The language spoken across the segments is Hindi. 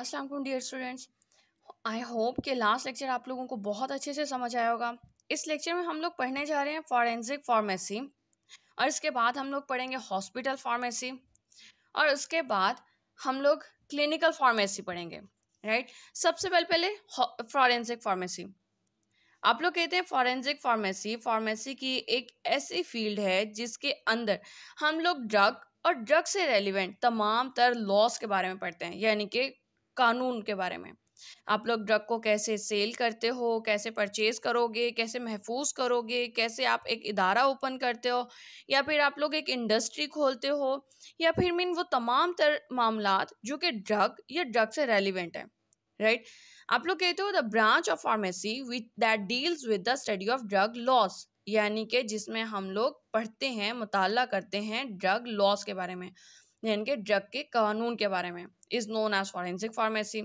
अस्सलाम वालेकुम डियर स्टूडेंट्स आई होप के लास्ट लेक्चर आप लोगों को बहुत अच्छे से समझ आया होगा इस लेक्चर में हम लोग पढ़ने जा रहे हैं फॉरेंसिक फार्मेसी और इसके बाद हम लोग पढ़ेंगे हॉस्पिटल फार्मेसी और उसके बाद हम लोग क्लिनिकल फार्मेसी पढ़ेंगे राइट सबसे पहले पहले फॉरेंसिक फार्मेसी आप लोग कहते हैं फॉरेंसिक फार्मेसी फार्मेसी की एक ऐसी फील्ड है जिसके अंदर हम लोग ड्रग और ड्रग से रेलिवेंट तमाम तर लॉस के बारे में पढ़ते हैं यानी कि कानून के बारे में आप लोग ड्रग को कैसे सेल करते हो कैसे परचेज करोगे कैसे महफूज करोगे कैसे आप एक इदारा ओपन करते हो या फिर आप लोग एक इंडस्ट्री खोलते हो या फिर मीन वो तमाम तर मामला जो कि ड्रग या ड्रग से रेलिवेंट है राइट आप लोग कहते हो the branch of pharmacy which that deals with the study of drug laws यानी कि जिसमें हम लोग पढ़ते हैं मुताला करते हैं ड्रग लॉस के बारे में यानी कि ड्रग के कानून के बारे में is known as forensic pharmacy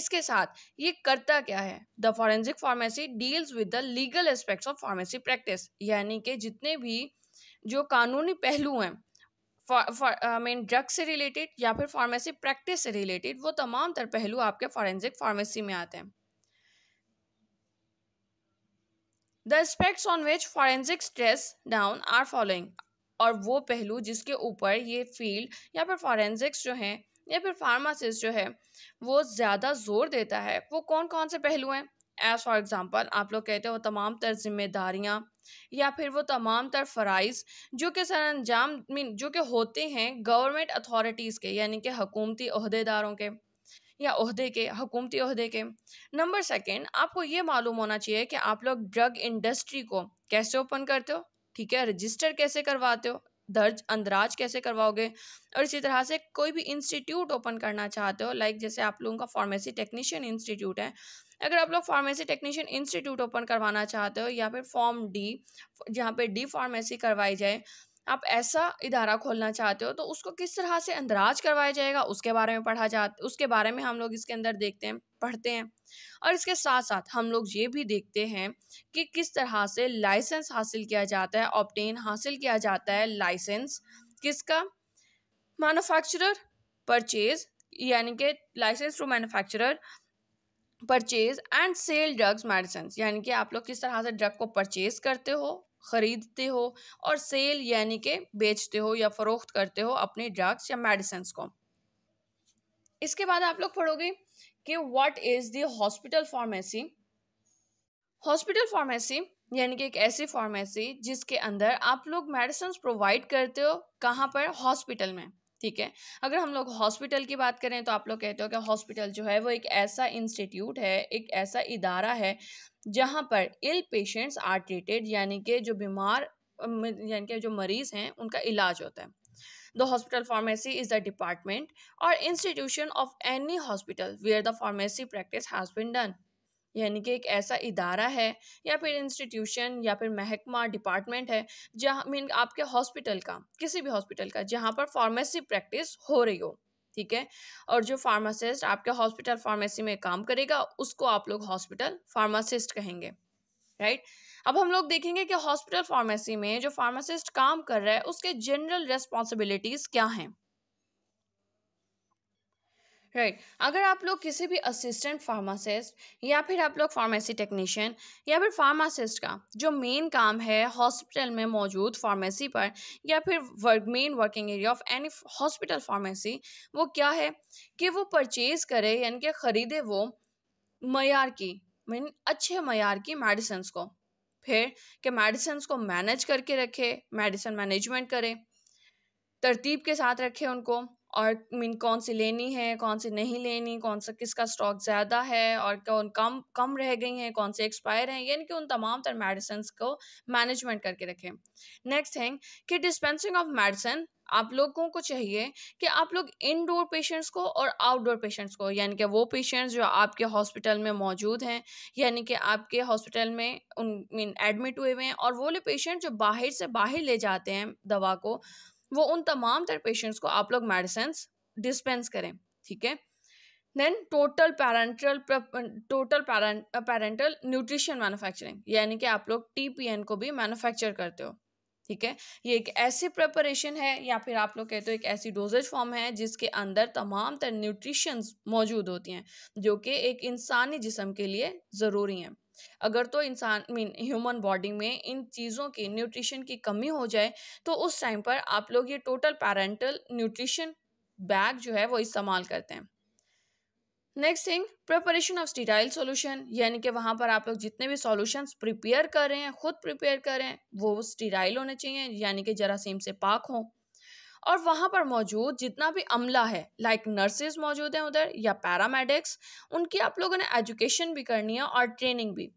इसके साथ ये करता क्या है the forensic pharmacy deals with the legal aspects of pharmacy practice यानी कि जितने भी जो कानूनी पहलू हैं आई मीन ड्रग से रिलेटेड या फिर फार्मेसी प्रैक्टिस से रिलेटेड वो तमाम तर पहलू आपके फॉरेंसिक फार्मेसी में आते हैं the aspects on which forensic stress down are following और वो पहलू जिसके ऊपर ये फील्ड या फिर फॉरेंसिक्स जो हैं या फिर फार्मासिस्ट जो है वो ज़्यादा जोर देता है वो कौन कौन से पहलू हैं एज फॉर एग्ज़ाम्पल आप लोग कहते हो तमाम तर जिम्मेदारियाँ या फिर वो तमाम तर फ़राइज़ जो कि सर अंजाम मीन जो कि होते हैं गवर्नमेंट अथॉरिटीज़ के यानी कि हकूमती अहदेदारों के या अहदे के हकूमती अहदे के नंबर सेकेंड आपको ये मालूम होना चाहिए कि आप लोग ड्रग इंडस्ट्री को कैसे ओपन करते हो ठीक है रजिस्टर कैसे करवाते हो दर्ज अंदराज कैसे करवाओगे और इसी तरह से कोई भी इंस्टीट्यूट ओपन करना चाहते हो लाइक जैसे आप लोगों का फार्मेसी टेक्नीशियन इंस्टीट्यूट है अगर आप लोग फार्मेसी टेक्नीशियन इंस्टीट्यूट ओपन करवाना चाहते हो या फिर फॉर्म डी जहाँ पे डी फार्मेसी करवाई जाए आप ऐसा इदारा खोलना चाहते हो तो उसको किस तरह से अंदराज करवाया जाएगा उसके बारे में पढ़ा जा उसके बारे में हम लोग इसके अंदर देखते हैं पढ़ते हैं और इसके साथ साथ हम लोग ये भी देखते हैं कि किस तरह से लाइसेंस हासिल किया जाता है ऑप्टेन हासिल किया जाता है लाइसेंस किसका मैनुफैक्चरर परचेज यानी कि licence to manufacturer purchase and sale drugs medicine यानी कि आप लोग किस तरह से ड्रग को परचेज करते हो ख़रीदते हो और सेल यानी कि बेचते हो या फ़रोख्त करते हो अपने ड्रग्स या मेडिसिन को इसके बाद आप लोग पढ़ोगे कि what is the hospital pharmacy hospital pharmacy यानी कि एक ऐसी फार्मेसी जिसके अंदर आप लोग मेडिसिन प्रोवाइड करते हो कहाँ पर हॉस्पिटल में ठीक है अगर हम लोग हॉस्पिटल की बात करें तो आप लोग कहते हो कि हॉस्पिटल जो है वो एक ऐसा इंस्टीट्यूट है एक ऐसा इदारा है जहाँ पर इल पेशेंट्स आर ट्रीटेड यानी कि जो बीमार यानी कि जो मरीज़ हैं उनका इलाज होता है the hospital pharmacy is the department और institution of any hospital where the pharmacy practice has been done यानी कि एक ऐसा इदारा है या फिर इंस्टीट्यूशन या फिर महकमा डिपार्टमेंट है जहाँ मीन आपके हॉस्पिटल का किसी भी हॉस्पिटल का जहाँ पर फार्मेसी प्रैक्टिस हो रही हो ठीक है और जो फार्मासिस्ट आपके हॉस्पिटल फार्मेसी में काम करेगा उसको आप लोग हॉस्पिटल फार्मासिस्ट कहेंगे राइट अब हम लोग देखेंगे कि हॉस्पिटल फार्मेसी में जो फार्मासिस्ट काम कर रहा है उसके जनरल रेस्पॉन्सिबिलिटीज़ क्या हैं राइट right. अगर आप लोग किसी भी असिस्टेंट फार्मासिस्ट या फिर आप लोग फार्मेसी टेक्नीशियन या फिर फार्मासिस्ट का जो मेन काम है हॉस्पिटल में मौजूद फार्मेसी पर या फिर work men working area of any hospital pharmacy वो क्या है कि वो परचेज करे यानी कि ख़रीदे वो मैार की मीन अच्छे मैार की मेडिसिन को फिर कि मेडिसन्स को मैनेज करके रखे मेडिसन मैनेजमेंट करे तरतीब के साथ रखे उनको और मीन कौन सी लेनी है कौन सी नहीं लेनी कौन सा किसका स्टॉक ज़्यादा है और कौन कम कम रह गई हैं कौन से एक्सपायर हैं यानी कि उन तमाम तर मेडिसिन को मैनेजमेंट करके रखें नेक्स्ट थिंग कि डिस्पेंसिंग ऑफ मेडिसिन आप लोगों को चाहिए कि आप लोग इनडोर पेशेंट्स को और आउटडोर पेशेंट्स को यानी कि वो पेशेंट्स जो आपके हॉस्पिटल में मौजूद हैं यानी कि आपके हॉस्पिटल में उन मीन एडमिट हुए हुए हैं और वो ले पेशेंट जो बाहर से बाहर ले जाते हैं दवा को वो उन तमाम तर पेशेंट्स को आप लोग मेडिसिन डिस्पेंस करें ठीक है then total parenteral total parenteral nutrition manufacturing यानी कि आप लोग टीपीएन को भी मैन्युफैक्चर करते हो ठीक है ये एक ऐसी प्रिपरेशन है या फिर आप लोग कहते हो एक ऐसी डोजेज फॉर्म है जिसके अंदर तमाम तर न्यूट्रिशंस मौजूद होती हैं जो कि एक इंसानी जिसम के लिए ज़रूरी हैं अगर तो इंसान मीन ह्यूमन बॉडी में इन चीज़ों की न्यूट्रिशन की कमी हो जाए तो उस टाइम पर आप लोग ये टोटल पैरेंटल न्यूट्रिशन बैग जो है वो इस्तेमाल करते हैं next thing preparation of sterile solution यानी कि वहाँ पर आप लोग जितने भी सॉल्यूशंस प्रिपेयर कर रहे हैं खुद प्रिपेयर कर रहे हैं वो स्टीराइल होने चाहिए यानी कि जरासीम से पाक हों और वहाँ पर मौजूद जितना भी अमला है लाइक नर्सेज मौजूद हैं उधर या पैरामेडिक्स उनकी आप लोगों ने एजुकेशन भी करनी है और ट्रेनिंग भी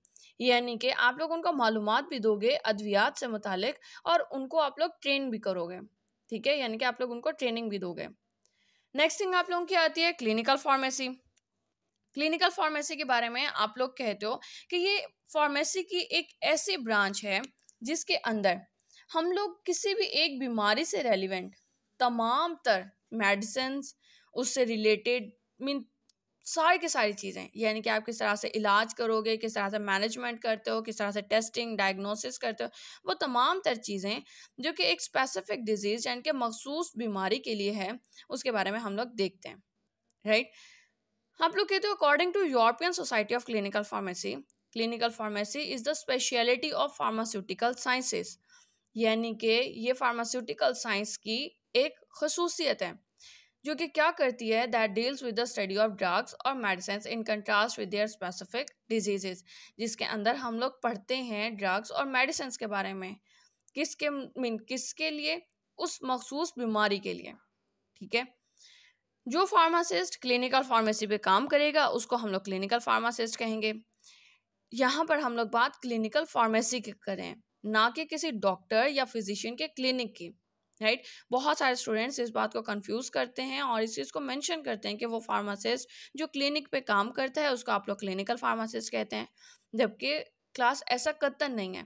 यानी कि आप लोग उनको मालूम भी दोगे अद्वियात से मुतलिक और उनको आप लोग ट्रेन भी करोगे ठीक है यानी कि आप लोग उनको ट्रेनिंग भी दोगे नेक्स्ट थिंग आप लोगों की आती है क्लिनिकल फार्मेसी क्लिनिकल फार्मेसी के बारे में आप लोग कहते हो कि ये फार्मेसी की एक ऐसी ब्रांच है जिसके अंदर हम लोग किसी भी एक बीमारी से रेलिवेंट तमाम तर मेडिसिन उससे रिलेटेड मीन सारी की सारी चीज़ें यानी कि आप किस तरह से इलाज करोगे किस तरह से मैनेजमेंट करते हो किस तरह से टेस्टिंग डायग्नोसिस करते हो वो तमाम तर चीज़ें जो कि एक स्पेसिफिक डिजीज़ यानी कि मखसूस बीमारी के लिए है उसके बारे में हम लोग देखते हैं राइट आप लोग कहते हो according to European society of clinical pharmacy clinical pharmacy is the speciality of pharmaceutical sciences यानी कि ये फार्मास्यूटिकल साइंस की एक खसूसियत है जो कि क्या करती है that deals with the study of drugs और medicine in contrast with their specific diseases जिसके अंदर हम लोग पढ़ते हैं ड्रग्स और मेडिसिन के बारे में किसके मीन किसके लिए उस मखसूस बीमारी के लिए ठीक है जो फार्मासिस्ट क्लिनिकल फार्मेसी पे काम करेगा उसको हम लोग क्लिनिकल फार्मासिस्ट कहेंगे यहाँ पर हम लोग बात क्लिनिकल फार्मेसी की करें ना कि किसी डॉक्टर या फिजिशियन के क्लिनिक की राइट बहुत सारे स्टूडेंट्स इस बात को कंफ्यूज करते हैं और इस चीज़ को मेंशन करते हैं कि वो फार्मासिस्ट जो क्लिनिक पे काम करता है उसको आप लोग क्लिनिकल फार्मासिस्ट कहते हैं जबकि क्लास ऐसा कतन नहीं है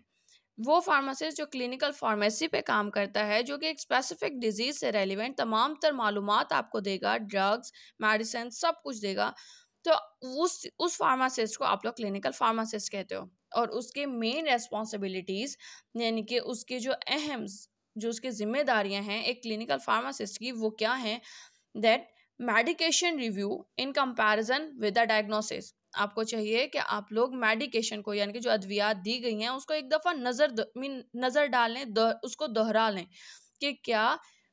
वो फार्मासिस्ट जो क्लिनिकल फार्मेसी पे काम करता है जो कि एक स्पेसिफिक डिजीज़ से रेलिवेंट तमाम तर मालूम आपको देगा ड्रग्स मेडिसिन सब कुछ देगा तो उस उस फार्मासिस्ट को आप लोग क्लिनिकल फार्मासिस्ट कहते हो और उसके मेन रेस्पॉन्सिबिलिटीज़ यानी कि उसके जो अहम जो उसकी जिम्मेदारियां हैं एक क्लिनिकल फार्मासिस्ट की वो क्या हैं that medication review in comparison with the diagnosis आपको चाहिए कि आप लोग मेडिकेशन को यानी कि जो अद्वियात दी गई हैं उसको एक दफ़ा नज़र मीन नज़र डाल लें उसको दोहरा लें कि क्या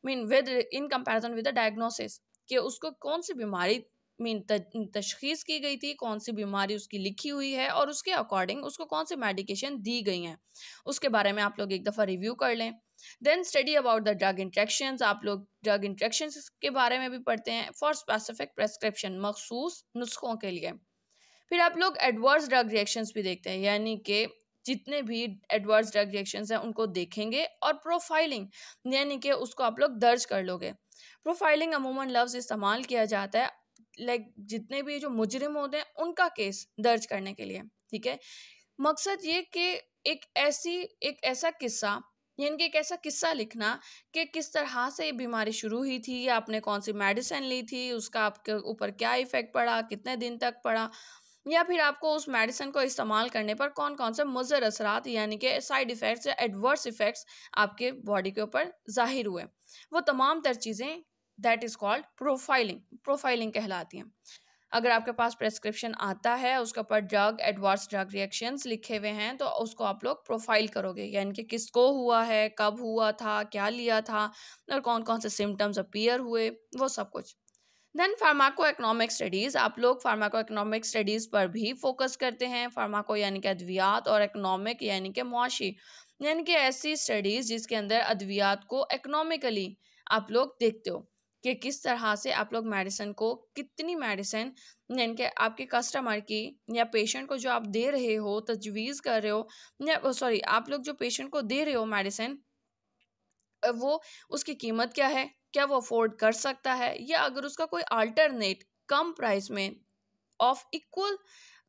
mean with in comparison with the diagnosis कि उसको कौन सी बीमारी मीन तशखीस की गई थी कौन सी बीमारी उसकी लिखी हुई है और उसके अकॉर्डिंग उसको कौन सी मेडिकेशन दी गई हैं उसके बारे में आप लोग एक दफ़ा रिव्यू कर लें then study about the drug interaction आप लोग ड्रग इंट्रैक्शन के बारे में भी पढ़ते हैं फॉर स्पेसिफिक प्रेस्क्रिप्शन मखसूस नुस्खों के लिए फिर आप लोग एडवर्स ड्रग रिएक्शंस भी देखते हैं यानी कि जितने भी एडवर्स ड्रग रिएक्शंस हैं उनको देखेंगे और प्रोफाइलिंग यानी कि उसको आप लोग दर्ज कर लोगे प्रोफाइलिंग अमूमन लफ्ज़ इस्तेमाल किया जाता है लाइक जितने भी जो मुजरिम होते हैं उनका केस दर्ज करने के लिए ठीक है मकसद ये कि एक ऐसी एक ऐसा किस्सा यानी कि एक ऐसा किस्सा लिखना कि किस तरह से ये बीमारी शुरू हुई थी या आपने कौन सी मेडिसिन ली थी उसका आपके ऊपर क्या इफ़ेक्ट पड़ा कितने दिन तक पड़ा या फिर आपको उस मेडिसिन को इस्तेमाल करने पर कौन कौन से मुजर असरात यानी कि साइड इफ़ेक्ट्स या एडवर्स इफ़ेक्ट्स आपके बॉडी के ऊपर जाहिर हुए वो तमाम तर चीज़ें that is called profiling profiling कहलाती हैं अगर आपके पास प्रेस्क्रिप्शन आता है उसके ऊपर ड्रग एडवांस ड्रग रिएक्शंस लिखे हुए हैं तो उसको आप लोग प्रोफाइल करोगे यानी कि किसको हुआ है कब हुआ था क्या लिया था और कौन कौन से सिम्टम्स अपीयर हुए वो सब कुछ देन फार्माको इकोनॉमिक स्टडीज़ आप लोग फार्माको इकोनॉमिक स्टडीज़ पर भी फोकस करते हैं फार्माको यानी कि अद्वियात और इकोनॉमिक यानी कि मुआशी यानी कि ऐसी स्टडीज़ जिसके अंदर अद्वियात को इकोनॉमिकली आप लोग देखते हो कि किस तरह से आप लोग मेडिसिन को कितनी मेडिसिन यानी कि आपके कस्टमर की या पेशेंट को जो आप दे रहे हो तजवीज़ कर रहे हो या सॉरी आप लोग जो पेशेंट को दे रहे हो मेडिसिन वो उसकी कीमत क्या है क्या वो अफोर्ड कर सकता है या अगर उसका कोई अल्टरनेट कम प्राइस में ऑफ इक्वल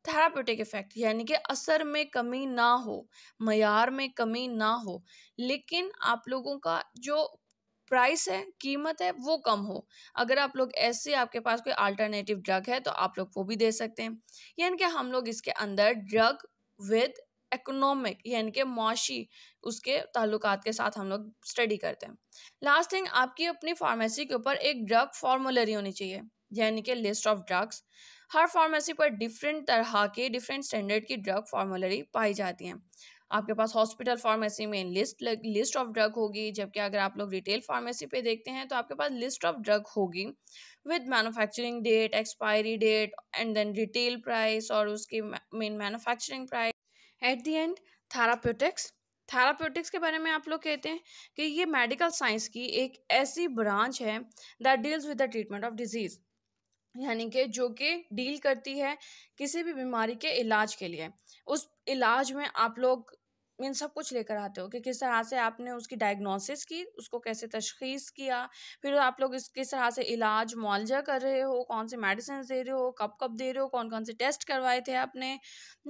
थेरापटिक इफेक्ट यानी कि असर में कमी ना हो मैार में कमी ना हो लेकिन आप लोगों का जो प्राइस है कीमत है वो कम हो अगर आप लोग ऐसे आपके पास कोई अल्टरनेटिव ड्रग है तो आप लोग वो भी दे सकते हैं यानी कि हम लोग इसके अंदर ड्रग विद इकोनॉमिक यानी कि मुआशी उसके ताल्लुकात के साथ हम लोग स्टडी करते हैं लास्ट थिंग आपकी अपनी फार्मेसी के ऊपर एक ड्रग फार्मूलरी होनी चाहिए यानी कि लिस्ट ऑफ ड्रग्स हर फार्मेसी पर डिफरेंट तरह के डिफरेंट स्टैंडर्ड की ड्रग फार्मूलरी पाई जाती हैं आपके पास हॉस्पिटल फार्मेसी में लिस्ट लिस्ट ऑफ ड्रग होगी जबकि अगर आप लोग रिटेल फार्मेसी पे देखते हैं तो आपके पास लिस्ट ऑफ ड्रग होगी with manufacturing date expiry date and then retail price और उसकी main manufacturing price at the and therapeutics therapeutics के बारे में आप लोग कहते हैं कि ये मेडिकल साइंस की एक ऐसी ब्रांच है that deals with the treatment of disease यानी कि जो कि डील करती है किसी भी बीमारी के इलाज के लिए उस इलाज में आप लोग मीन सब कुछ लेकर आते हो कि किस तरह से आपने उसकी डायग्नोसिस की उसको कैसे तशखीस किया फिर आप लोग इस किस तरह से इलाज मुआवजा कर रहे हो कौन से मेडिसिन दे रहे हो कब कब दे रहे हो कौन कौन से टेस्ट करवाए थे आपने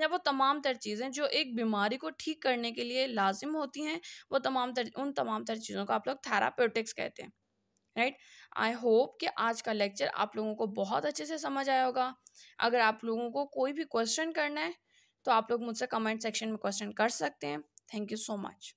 या वो तमाम तर चीज़ें जो एक बीमारी को ठीक करने के लिए लाजिम होती हैं वो तमाम तर उन तमाम तर चीज़ों को आप लोग थेरापेटिक्स कहते हैं राइट आई होप कि आज का लेक्चर आप लोगों को बहुत अच्छे से समझ आया होगा अगर आप लोगों को कोई भी क्वेश्चन करना है तो आप लोग मुझसे कमेंट सेक्शन में क्वेश्चन कर सकते हैं थैंक यू सो मच